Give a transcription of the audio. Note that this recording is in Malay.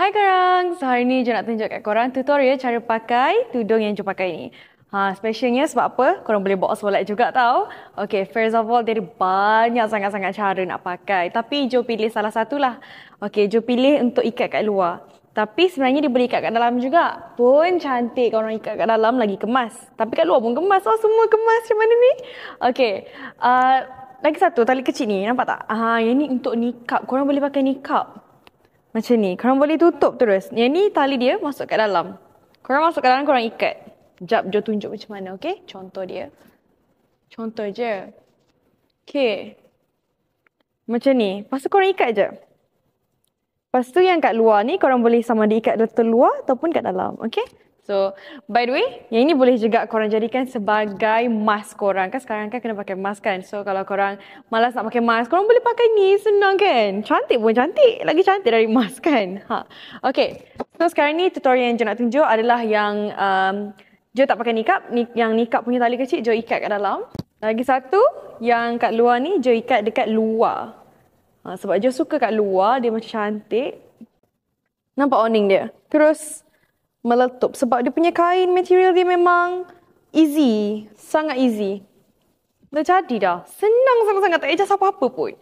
Hai korang, so hari ni je nak tunjuk kat korang tutorial cara pakai tudung yang je pakai ni. Ha, specialnya sebab apa? Korang boleh bawa solat juga tau. Okay, first of all, dia banyak sangat-sangat cara nak pakai. Tapi Jo pilih salah satulah. Okay, Jo pilih untuk ikat kat luar. Tapi sebenarnya dia boleh ikat kat dalam juga. Pun cantik kalau orang ikat kat dalam lagi kemas. Tapi kat luar pun kemas. Oh, semua kemas macam mana ni? Okay. Uh, lagi satu, tali kecil ni. Nampak tak? Ah, uh, yang ni untuk nikap. Korang boleh pakai nikap. Macam ni. Korang boleh tutup terus. Yang ni tali dia masuk kat dalam. Korang masuk kat dalam, korang ikat. Sekejap Jo tunjuk macam mana, okay? Contoh dia. Contoh je. Okay. Macam ni. Lepas tu korang ikat je. Lepas tu yang kat luar ni korang boleh sama diikat dekat luar ataupun kat dalam. Okay? So, by the way, yang ini boleh juga korang jadikan sebagai mask korang. Kan sekarang kan kena pakai mask kan? So, kalau korang malas nak pakai mask, korang boleh pakai ni. Senang kan? Cantik pun cantik. Lagi cantik dari mask kan? Ha. Okay. So, sekarang ni tutorial yang Jo nak tunjuk adalah yang um, Jo tak pakai nikap. Ni, yang nikap punya tali kecil, Jo ikat kat dalam. Lagi satu, yang kat luar ni, Jo ikat dekat luar. Ha, sebab Jo suka kat luar, dia macam cantik. Nampak awning dia? Terus, meletup sebab dia punya kain material dia memang easy, sangat easy. Dah jadi dah. Senang sangat-sangat. Tak ejas apa-apa pun.